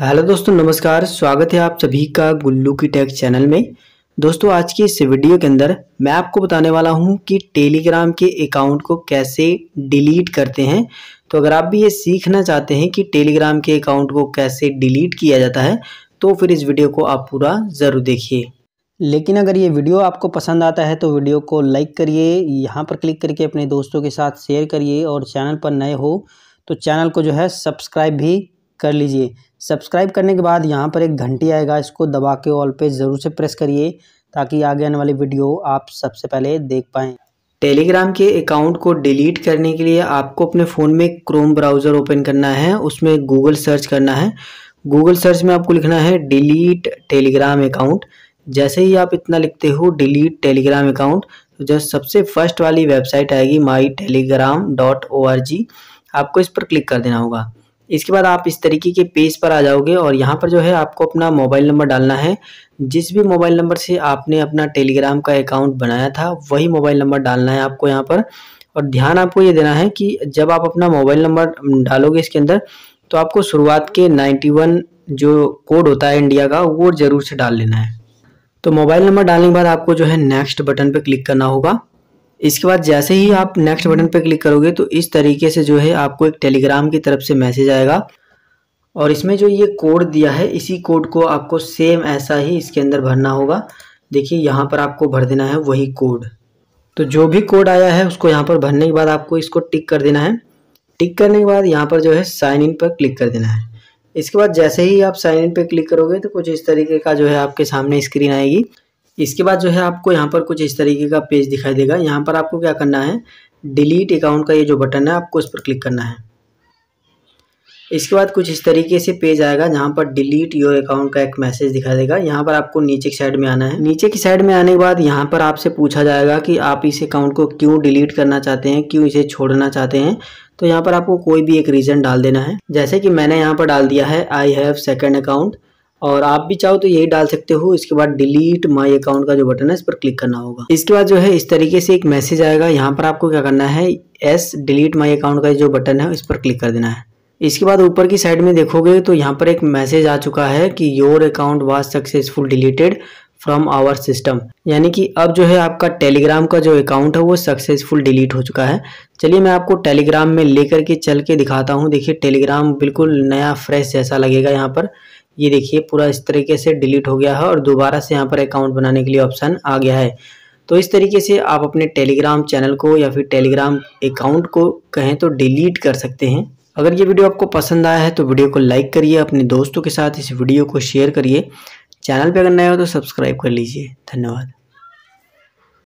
hello दोस्तों नमस्कार स्वागत है आप सभी का गुल्लू की टेक चैनल में दोस्तों आज की इस वीडियो के अंदर मैं आपको बताने वाला हूं कि टेलीग्राम के अकाउंट को कैसे डिलीट करते हैं तो अगर आप भी ये सीखना चाहते हैं कि टेलीग्राम के अकाउंट को कैसे डिलीट किया जाता है तो फिर इस वीडियो को आप पूरा ज़रूर देखिए लेकिन अगर ये वीडियो आपको पसंद आता है तो वीडियो को लाइक करिए यहाँ पर क्लिक करके अपने दोस्तों के साथ शेयर करिए और चैनल पर नए हो तो चैनल को जो है सब्सक्राइब भी कर लीजिए सब्सक्राइब करने के बाद यहाँ पर एक घंटी आएगा इसको दबा के ऑल पे ज़रूर से प्रेस करिए ताकि आगे आने वाली वीडियो आप सबसे पहले देख पाएँ टेलीग्राम के अकाउंट को डिलीट करने के लिए आपको अपने फ़ोन में क्रोम ब्राउज़र ओपन करना है उसमें गूगल सर्च करना है गूगल सर्च में आपको लिखना है डिलीट टेलीग्राम अकाउंट जैसे ही आप इतना लिखते हो डिलीट टेलीग्राम अकाउंट तो जस्ट सबसे फर्स्ट वाली वेबसाइट आएगी my Telegram dot O R G आपको इस पर क्लिक कर देना होगा इसके बाद आप इस तरीके के पेज पर आ जाओगे और यहाँ पर जो है आपको अपना मोबाइल नंबर डालना है जिस भी मोबाइल नंबर से आपने अपना टेलीग्राम का अकाउंट बनाया था वही मोबाइल नंबर डालना है आपको यहाँ पर और ध्यान आपको ये देना है कि जब आप अपना मोबाइल नंबर डालोगे इसके अंदर तो आपको शुरुआत के नाइन्टी जो कोड होता है इंडिया का वो ज़रूर से डाल लेना है तो मोबाइल नंबर डालने के बाद आपको जो है नेक्स्ट बटन पर क्लिक करना होगा इसके बाद जैसे ही आप नेक्स्ट बटन पर क्लिक करोगे तो इस तरीके से जो है आपको एक टेलीग्राम की तरफ से मैसेज आएगा और इसमें जो ये कोड दिया है इसी कोड को आपको सेम ऐसा ही इसके अंदर भरना होगा देखिए यहाँ पर आपको भर देना है वही कोड तो जो भी कोड आया है उसको यहाँ पर भरने के बाद आपको इसको टिक कर देना है टिक करने के बाद यहाँ पर जो है साइन इन पर क्लिक कर देना है इसके बाद जैसे ही आप साइन इन पर क्लिक करोगे तो कुछ इस तरीके का जो है आपके सामने स्क्रीन आएगी इसके बाद जो है आपको यहाँ पर कुछ इस तरीके का पेज दिखाई देगा यहाँ पर आपको क्या करना है डिलीट अकाउंट का ये जो बटन है आपको इस पर क्लिक करना है इसके बाद कुछ इस तरीके से पेज आएगा जहाँ पर डिलीट योर अकाउंट का एक मैसेज दिखा देगा यहाँ पर आपको नीचे की साइड में आना है नीचे की साइड में आने के बाद यहाँ पर आपसे पूछा जाएगा कि आप इस अकाउंट को क्यों डिलीट करना चाहते हैं क्यों इसे छोड़ना चाहते हैं तो यहाँ पर आपको कोई भी एक रीज़न डाल देना है जैसे कि मैंने यहाँ पर डाल दिया है आई हैव सेकेंड अकाउंट और आप भी चाहो तो यही डाल सकते हो इसके बाद डिलीट माई अकाउंट का जो बटन है इस पर क्लिक करना होगा इसके बाद जो है इस तरीके से एक मैसेज आएगा यहाँ पर आपको क्या करना है एस डिलीट माई अकाउंट का जो बटन है इस पर क्लिक कर देना है इसके बाद ऊपर की साइड में देखोगे तो यहाँ पर एक मैसेज आ चुका है कि your account was successful deleted from our system यानी कि अब जो है आपका टेलीग्राम का जो अकाउंट है वो सक्सेसफुल डिलीट हो चुका है चलिए मैं आपको टेलीग्राम में लेकर के चल के दिखाता हूँ देखिए टेलीग्राम बिल्कुल नया फ्रेश जैसा लगेगा यहाँ पर ये देखिए पूरा इस तरीके से डिलीट हो गया है और दोबारा से यहाँ पर अकाउंट बनाने के लिए ऑप्शन आ गया है तो इस तरीके से आप अपने टेलीग्राम चैनल को या फिर टेलीग्राम अकाउंट को कहें तो डिलीट कर सकते हैं अगर ये वीडियो आपको पसंद आया है तो वीडियो को लाइक करिए अपने दोस्तों के साथ इस वीडियो को शेयर करिए चैनल पर अगर नया हो तो सब्सक्राइब कर लीजिए धन्यवाद